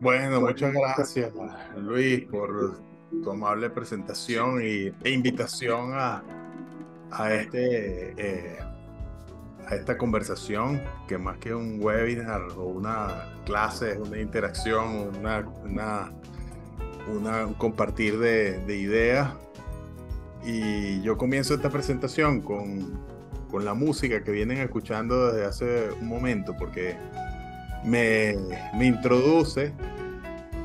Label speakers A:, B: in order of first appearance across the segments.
A: Bueno, muchas gracias, Luis, por tu amable presentación y, e invitación a, a este, eh, a esta conversación, que más que un webinar o una clase, es una interacción, una, una, un compartir de, de ideas. Y yo comienzo esta presentación con, con la música que vienen escuchando desde hace un momento, porque me, introduce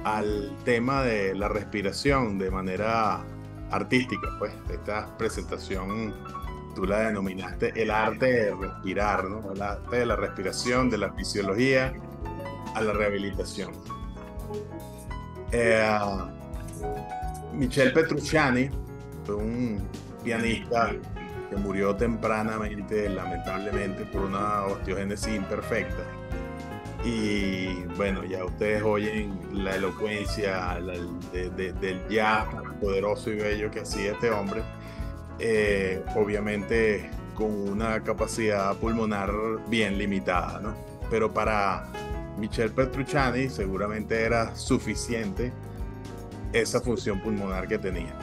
A: al tema de la respiración de manera artística, pues, esta presentación tú la denominaste el arte de respirar, El arte de la respiración, de la fisiología a la rehabilitación. Eh, Michel Petrucciani fue un pianista que murió tempranamente, lamentablemente, por una osteogénesis imperfecta y bueno, ya ustedes oyen la elocuencia del ya poderoso y bello que hacía este hombre. Eh, obviamente con una capacidad pulmonar bien limitada, ¿no? Pero para Michel Petrucciani seguramente era suficiente esa función pulmonar que tenía.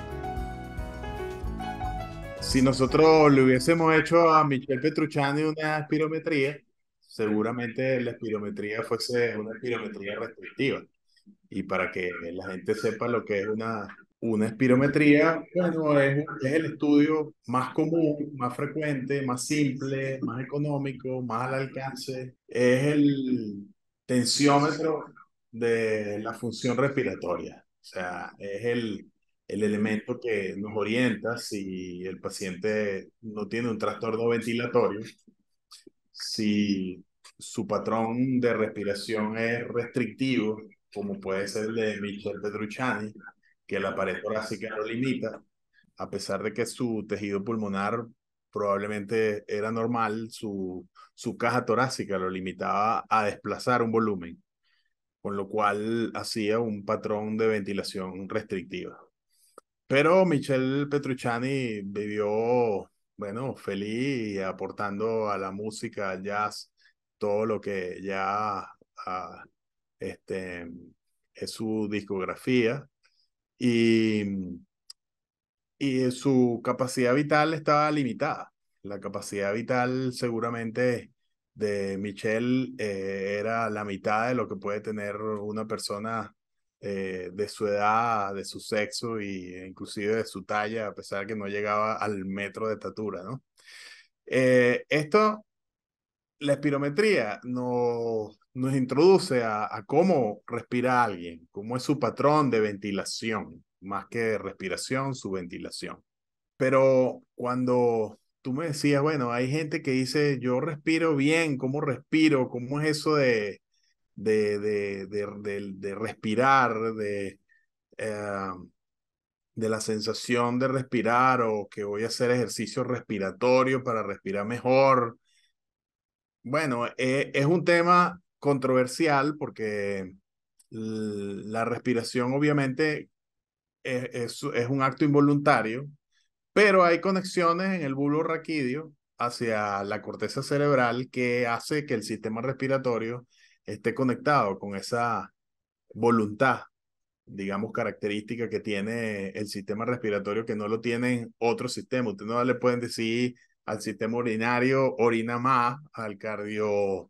A: Si nosotros le hubiésemos hecho a Michel Petrucciani una espirometría, seguramente la espirometría fuese una espirometría restrictiva. Y para que la gente sepa lo que es una, una espirometría, bueno, es, es, el estudio más común, más frecuente, más simple, más económico, más al alcance. Es el tensiómetro de la función respiratoria. O sea, es el, el elemento que nos orienta si el paciente no tiene un trastorno ventilatorio, si su patrón de respiración es restrictivo, como puede ser el de Michel Petrucciani, que la pared torácica lo limita, a pesar de que su tejido pulmonar probablemente era normal, su, su caja torácica lo limitaba a desplazar un volumen, con lo cual hacía un patrón de ventilación restrictiva. Pero Michel Petrucciani vivió, bueno, feliz aportando a la música, al jazz todo lo que ya ah, este, es su discografía y, y su capacidad vital estaba limitada. La capacidad vital seguramente de Michelle eh, era la mitad de lo que puede tener una persona eh, de su edad, de su sexo e inclusive de su talla, a pesar de que no llegaba al metro de estatura, ¿no? Eh, esto la espirometría nos, introduce a, cómo respira alguien, cómo es su patrón de ventilación, más que respiración, su ventilación. Pero cuando tú me decías, bueno, hay gente que dice, yo respiro bien, ¿cómo respiro? ¿Cómo es eso de, de, de, de, respirar, de, eh, de la sensación de respirar o que voy a hacer ejercicio respiratorio para respirar mejor? Bueno, eh, es un tema controversial porque la respiración obviamente es, un acto involuntario, pero hay conexiones en el bulbo raquídeo hacia la corteza cerebral que hace que el sistema respiratorio esté conectado con esa voluntad, digamos, característica que tiene el sistema respiratorio que no lo tienen otros sistemas Ustedes no le pueden decir al sistema urinario, orina más, al cardiovascular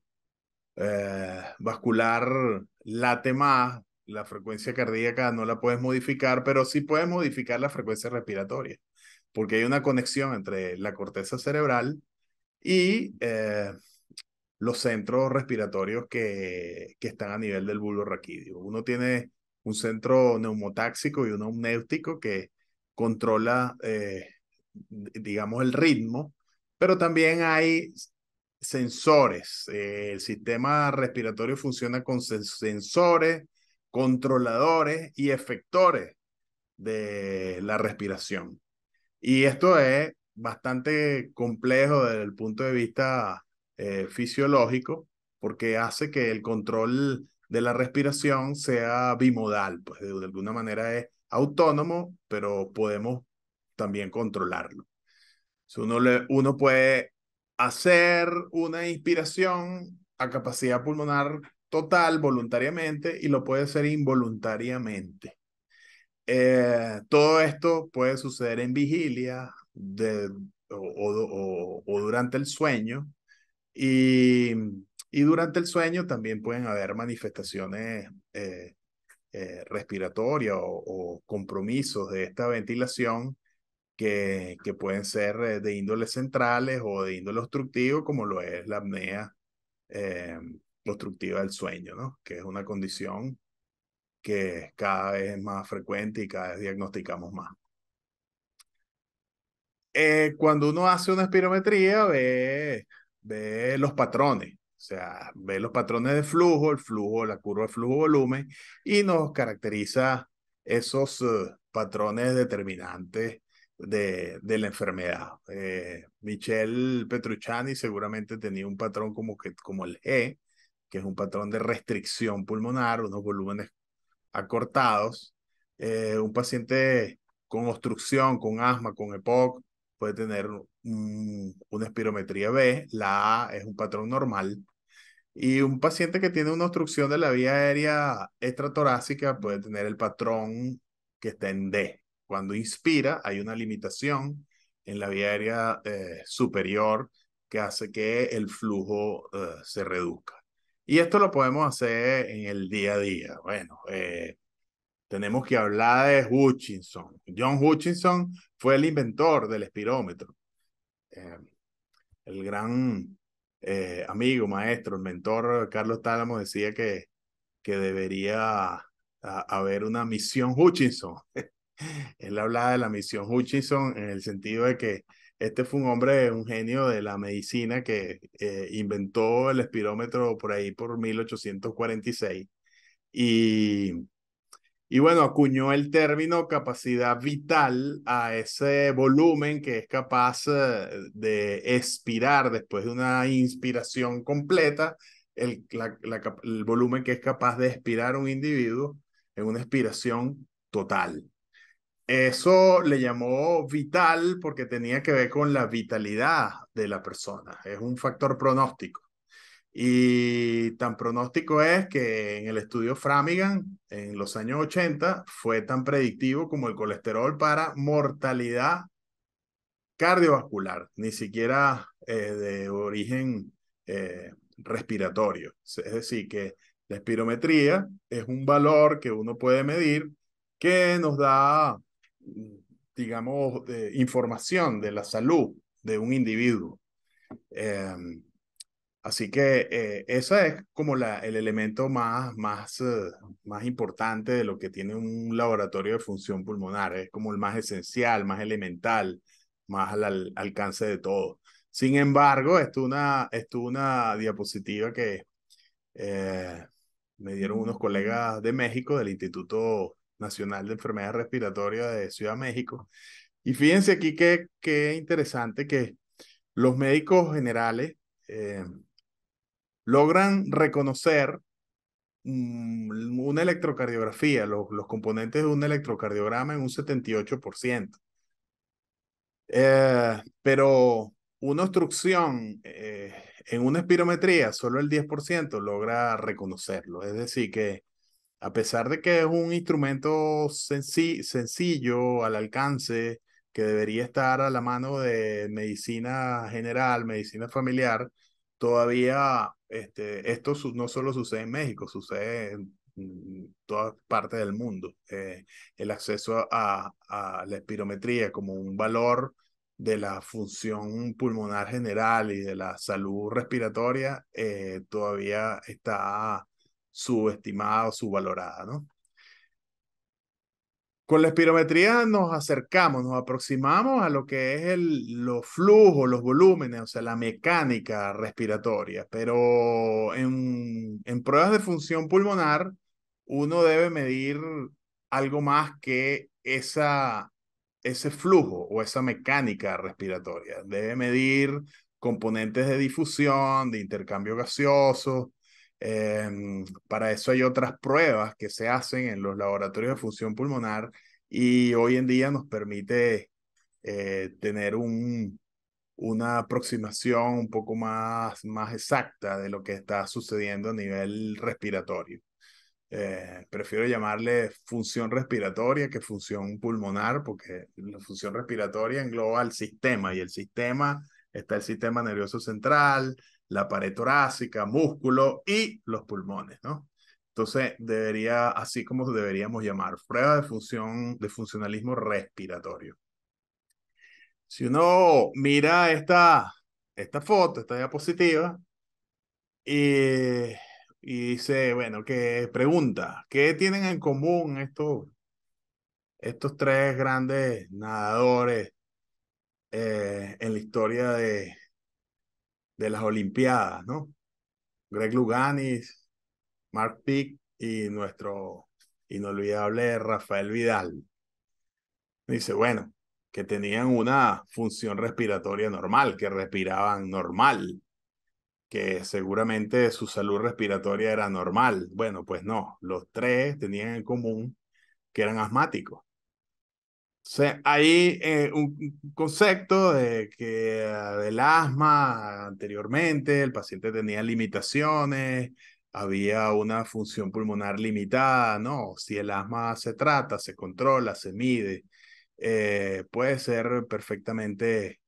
A: eh, vascular late más, la frecuencia cardíaca no la puedes modificar, pero sí puedes modificar la frecuencia respiratoria, porque hay una conexión entre la corteza cerebral y eh, los centros respiratorios que, están a nivel del bulbo raquídeo. Uno tiene un centro neumotáxico y uno omnéutico que controla, eh, digamos, el ritmo pero también hay sensores. Eh, el sistema respiratorio funciona con sensores, controladores y efectores de la respiración. Y esto es bastante complejo desde el punto de vista eh, fisiológico, porque hace que el control de la respiración sea bimodal, pues de alguna manera es autónomo, pero podemos también controlarlo uno, puede hacer una inspiración a capacidad pulmonar total voluntariamente y lo puede hacer involuntariamente. Eh, todo esto puede suceder en vigilia o, durante el sueño y, durante el sueño también pueden haber manifestaciones eh, eh, respiratorias o, compromisos de esta ventilación que, pueden ser eh, de índoles centrales o de índole obstructivo, como lo es la apnea eh, obstructiva del sueño, ¿no? que es una condición que cada vez es más frecuente y cada vez diagnosticamos más. Eh, cuando uno hace una espirometría, ve, ve los patrones, o sea, ve los patrones de flujo, el flujo, la curva de flujo-volumen, y nos caracteriza esos patrones determinantes de, la enfermedad. Eh, Michel Petrucciani seguramente tenía un patrón como, que, como el E, que es un patrón de restricción pulmonar, unos volúmenes acortados. Eh, un paciente con obstrucción, con asma, con EPOC, puede tener una espirometría B, la A es un patrón normal. Y un paciente que tiene una obstrucción de la vía aérea extratorácica puede tener el patrón que está en D. Cuando inspira, hay una limitación en la vía aérea eh, superior que hace que el flujo eh, se reduzca. Y esto lo podemos hacer en el día a día. Bueno, eh, tenemos que hablar de Hutchinson. John Hutchinson fue el inventor del espirómetro. el gran amigo, maestro, el mentor Carlos Tálamo decía que, que debería haber una misión Hutchinson él hablaba de la misión Hutchinson en el sentido de que este fue un hombre, un genio de la medicina que eh, inventó el espirómetro por ahí por 1846. Y, bueno, acuñó el término capacidad vital a ese volumen que es capaz eh, de expirar después de una inspiración completa, el, el volumen que es capaz de expirar un individuo en una expiración total. Eso le llamó vital porque tenía que ver con la vitalidad de la persona. Es un factor pronóstico. Y tan pronóstico es que en el estudio Framigan, en los años 80, fue tan predictivo como el colesterol para mortalidad cardiovascular, ni siquiera eh, de origen eh, respiratorio. Es decir, que la espirometría es un valor que uno puede medir que nos da digamos, de información de la salud de un individuo. Em, así que eh, ese es como la, el elemento más, más, eh, más importante de lo que tiene un laboratorio de función pulmonar. Es como el más esencial, más elemental, más al, alcance de todo. Sin embargo, esto es una, esto una diapositiva que eh, me dieron unos colegas de México del Instituto Nacional de Enfermedades Respiratorias de Ciudad de México. Y fíjense aquí que, es interesante que los médicos generales eh, logran reconocer mm, una electrocardiografía, los, componentes de un electrocardiograma en un 78%. Eh, pero una obstrucción eh, en una espirometría, solo el 10% logra reconocerlo. Es decir, que a pesar de que es un instrumento sencillo al alcance, que debería estar a la mano de medicina general, medicina familiar, todavía este, esto no solo sucede en México, sucede en mm, mm, toda parte del mundo. Eh, el acceso a, la espirometría como un valor de la función pulmonar general y de la salud respiratoria eh, todavía está subestimada o subvalorada, Con la espirometría nos acercamos, nos aproximamos a lo que es el, los flujos, los volúmenes, o sea, la mecánica respiratoria, pero en, en pruebas de función pulmonar uno debe medir algo más que esa, ese flujo o esa mecánica respiratoria. Debe medir componentes de difusión, de intercambio gaseoso, Em, para eso hay otras pruebas que se hacen en los laboratorios de función pulmonar y hoy en día nos permite eh, tener un, una aproximación un poco más, más exacta de lo que está sucediendo a nivel respiratorio. Eh, prefiero llamarle función respiratoria que función pulmonar, porque la función respiratoria engloba al sistema y el sistema está el sistema nervioso central, la pared torácica, músculo y los pulmones, ¿no? Entonces, debería, así como deberíamos llamar, prueba de función, de funcionalismo respiratorio. Si uno mira esta, esta foto, esta diapositiva, y, y dice, bueno, que pregunta, ¿qué tienen en común estos, estos tres grandes nadadores eh, en la historia de, de las Olimpiadas, ¿no? Greg Luganis, Mark Pick y nuestro inolvidable Rafael Vidal. Dice, bueno, que tenían una función respiratoria normal, que respiraban normal, que seguramente su salud respiratoria era normal. Bueno, pues no, los tres tenían en común que eran asmáticos hay eh, un concepto de que ah, del asma anteriormente el paciente tenía limitaciones, había una función pulmonar limitada, ¿no? Si el asma se trata, se controla, se mide, eh, puede ser perfectamente,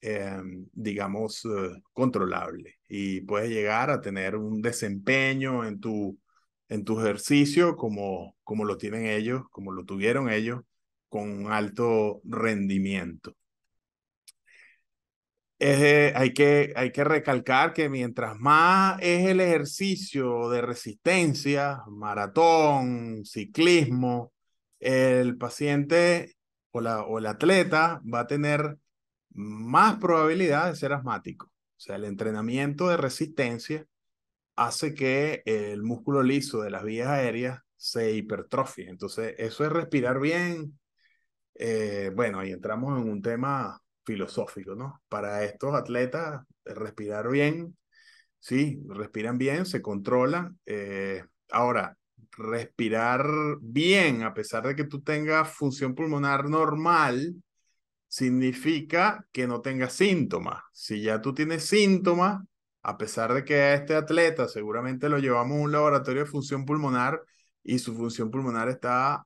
A: em, digamos, eh, controlable y puede llegar a tener un desempeño en tu, en tu ejercicio como, como lo tienen ellos, como lo tuvieron ellos con alto rendimiento. Eh, hay, que, hay que recalcar que mientras más es el ejercicio de resistencia, maratón, ciclismo, el paciente o, la, o el atleta va a tener más probabilidad de ser asmático. O sea, el entrenamiento de resistencia hace que el músculo liso de las vías aéreas se hipertrofie. Entonces, eso es respirar bien, eh, bueno, ahí entramos en un tema filosófico, ¿no? Para estos atletas, respirar bien, sí, respiran bien, se controlan. Eh, ahora, respirar bien, a pesar de que tú tengas función pulmonar normal, significa que no tengas síntomas. Si ya tú tienes síntomas, a pesar de que a este atleta seguramente lo llevamos a un laboratorio de función pulmonar y su función pulmonar está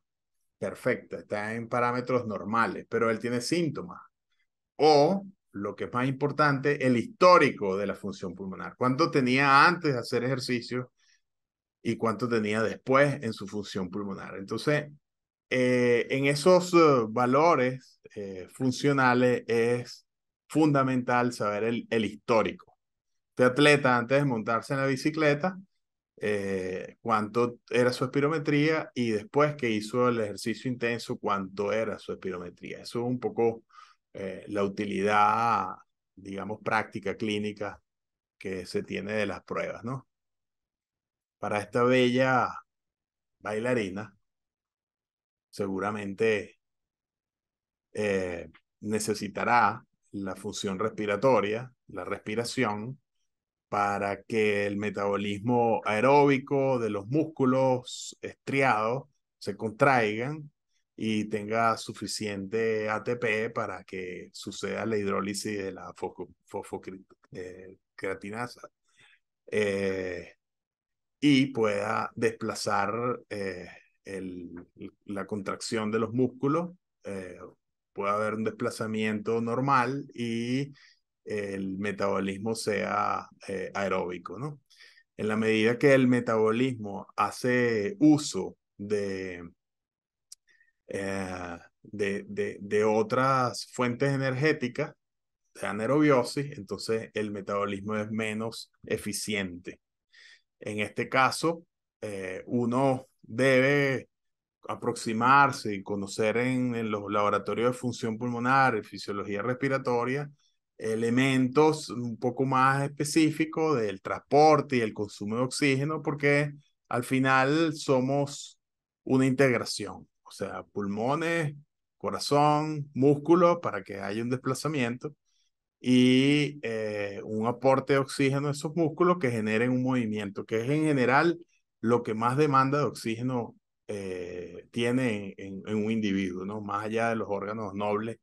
A: Perfecto, está en parámetros normales, pero él tiene síntomas. O, lo que es más importante, el histórico de la función pulmonar. ¿Cuánto tenía antes de hacer ejercicio y cuánto tenía después en su función pulmonar? Entonces, eh, en esos eh, valores eh, funcionales es fundamental saber el, el histórico. Este atleta, antes de montarse en la bicicleta, eh, cuánto era su espirometría y después que hizo el ejercicio intenso, cuánto era su espirometría. Eso es un poco eh, la utilidad, digamos, práctica, clínica que se tiene de las pruebas, ¿no? Para esta bella bailarina, seguramente eh, necesitará la función respiratoria, la respiración, para que el metabolismo aeróbico de los músculos estriados se contraigan y tenga suficiente ATP para que suceda la hidrólisis de la fosfocreatinasa eh, eh, y pueda desplazar eh, la contracción de los músculos, Puede pueda haber un desplazamiento normal y el metabolismo sea eh, aeróbico, En la medida que el metabolismo hace uso de, eh, de, otras fuentes energéticas, de anaerobiosis, entonces el metabolismo es menos eficiente. En este caso, eh, uno debe aproximarse y conocer en, en, los laboratorios de función pulmonar, y fisiología respiratoria, elementos un poco más específicos del transporte y el consumo de oxígeno, porque al final somos una integración, o sea, pulmones, corazón, músculo, para que haya un desplazamiento y eh, un aporte de oxígeno a esos músculos que generen un movimiento, que es en general lo que más demanda de oxígeno eh, tiene en, en, un individuo, ¿no? Más allá de los órganos nobles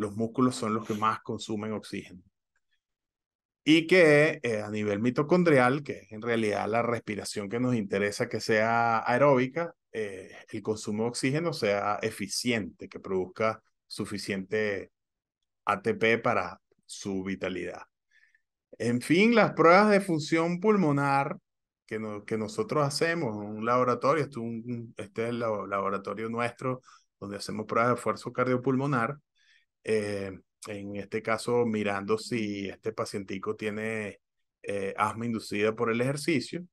A: los músculos son los que más consumen oxígeno. Y que eh, a nivel mitocondrial, que en realidad la respiración que nos interesa que sea aeróbica, eh, el consumo de oxígeno sea eficiente, que produzca suficiente ATP para su vitalidad. En fin, las pruebas de función pulmonar que, que nosotros hacemos en un laboratorio, este es el laboratorio nuestro donde hacemos pruebas de esfuerzo cardiopulmonar, eh, en este caso mirando si este pacientico tiene eh, asma inducida por el ejercicio.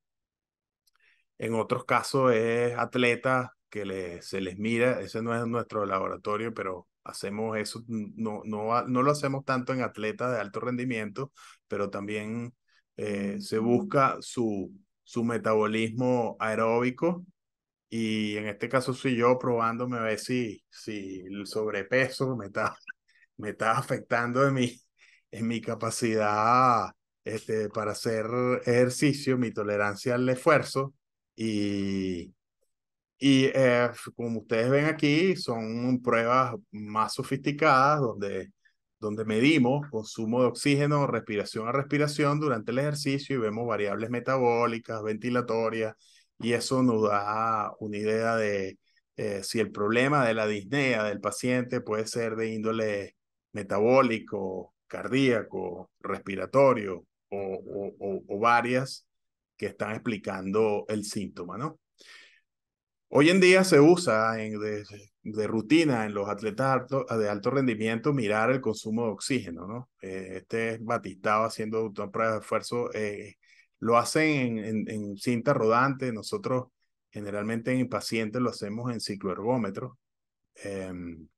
A: En otros casos es atleta que le, se les mira, ese no es nuestro laboratorio, pero hacemos eso, no, no, no lo hacemos tanto en atletas de alto rendimiento, pero también eh, se busca su, su metabolismo aeróbico y en este caso soy yo probándome a ver si, si el sobrepeso está me está afectando en mi, en mi capacidad este, para hacer ejercicio, mi tolerancia al esfuerzo y, y eh, como ustedes ven aquí, son pruebas más sofisticadas donde, donde medimos consumo de oxígeno, respiración a respiración durante el ejercicio y vemos variables metabólicas, ventilatorias y eso nos da una idea de eh, si el problema de la disnea del paciente puede ser de índole metabólico, cardíaco, respiratorio o, o, o, varias que están explicando el síntoma, ¿no? Hoy en día se usa en, de, de, rutina en los atletas de alto rendimiento mirar el consumo de oxígeno, ¿no? Eh, este es Batistao haciendo pruebas de esfuerzo. Eh, lo hacen en, en, cinta rodante, nosotros generalmente en pacientes lo hacemos en cicloergómetro. Em,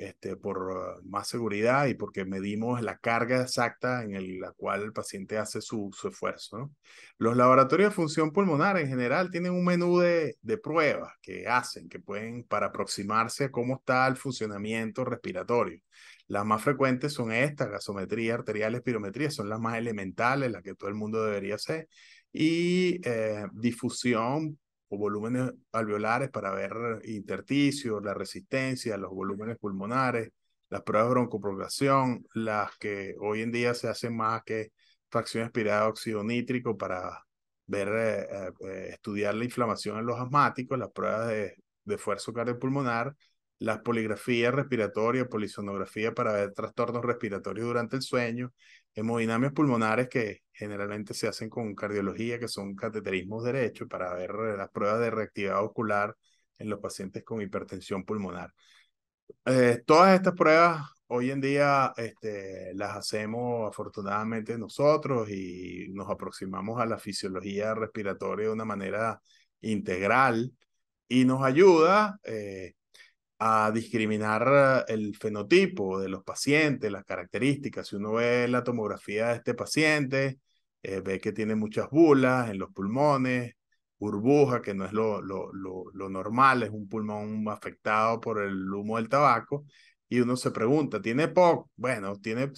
A: este, por uh, más seguridad y porque medimos la carga exacta en la cual el paciente hace su, esfuerzo. Los laboratorios de función pulmonar en general tienen un menú de, pruebas que hacen, que pueden para aproximarse a cómo está el funcionamiento respiratorio. Las más frecuentes son estas, gasometría arterial, espirometría, son las más elementales, las que todo el mundo debería hacer. Y eh, difusión o volúmenes alveolares para ver intersticios, la resistencia, los volúmenes pulmonares, las pruebas de broncopropagación, las que hoy en día se hacen más que fracción aspirada de óxido nítrico para ver, eh, eh, eh, estudiar la inflamación en los asmáticos, las pruebas de, esfuerzo cardiopulmonar, las poligrafías respiratorias, polisonografía para ver trastornos respiratorios durante el sueño, hemodinamias pulmonares que generalmente se hacen con cardiología, que son cateterismos derechos para ver las pruebas de reactividad ocular en los pacientes con hipertensión pulmonar. Eh, todas estas pruebas hoy en día este, las hacemos afortunadamente nosotros y nos aproximamos a la fisiología respiratoria de una manera integral y nos ayuda eh, a discriminar eh, el fenotipo de los pacientes, las características. Si uno ve la tomografía de este paciente, eh, ve que tiene muchas bulas en los pulmones, burbuja, que no es lo, lo, lo, normal, es un pulmón afectado por el humo del tabaco. Y uno se pregunta, ¿tiene POC? Bueno, tiene,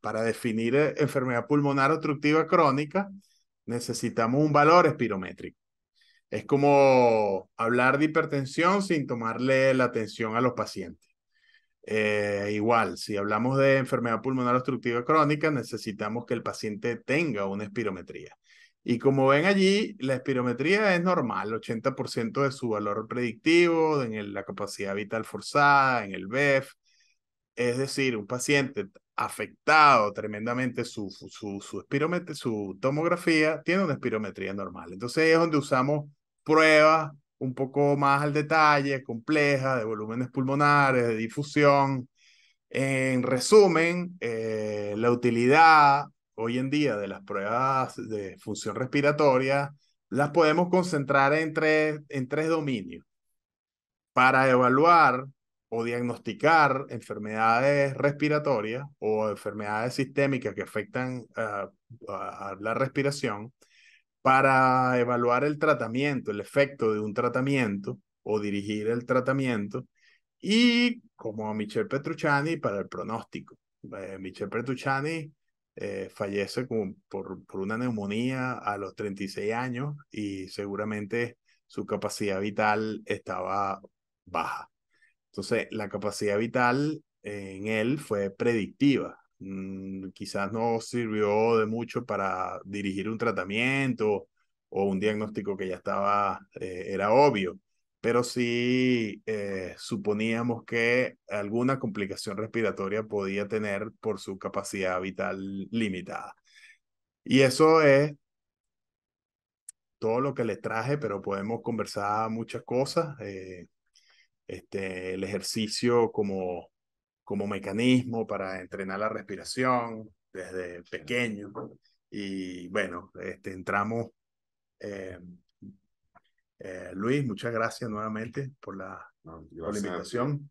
A: para definir eh, enfermedad pulmonar obstructiva crónica, necesitamos un valor espirométrico. Es como hablar de hipertensión sin tomarle la atención a los pacientes. Eh, igual, si hablamos de enfermedad pulmonar obstructiva crónica, necesitamos que el paciente tenga una espirometría. Y como ven allí, la espirometría es normal, 80% de su valor predictivo, en la capacidad vital forzada, en el BEF. Es decir, un paciente afectado tremendamente su, su, su, su tomografía, tiene una espirometría normal. Entonces es donde usamos pruebas un poco más al detalle, complejas, de volúmenes pulmonares, de difusión. En resumen, eh, la utilidad hoy en día de las pruebas de función respiratoria las podemos concentrar en tres, en tres dominios. Para evaluar o diagnosticar enfermedades respiratorias o enfermedades sistémicas que afectan ah, a la respiración, para evaluar el tratamiento, el efecto de un tratamiento o dirigir el tratamiento, y como a Michel Petrucciani para el pronóstico. Eh, Michel Petrucciani eh, fallece por, por, una neumonía a los 36 años y seguramente su capacidad vital estaba baja. Entonces, la capacidad vital en él fue predictiva, Mm, quizás no sirvió de mucho para dirigir un tratamiento o un diagnóstico que ya estaba, eh, era obvio, pero sí eh, suponíamos que alguna complicación respiratoria podía tener por su capacidad vital limitada. Y eso es todo lo que les traje, pero podemos conversar muchas cosas. Eh, este, el ejercicio como como mecanismo para entrenar la respiración desde pequeño. Y bueno, este, entramos. Eh, eh, Luis, muchas gracias nuevamente por la, por la invitación.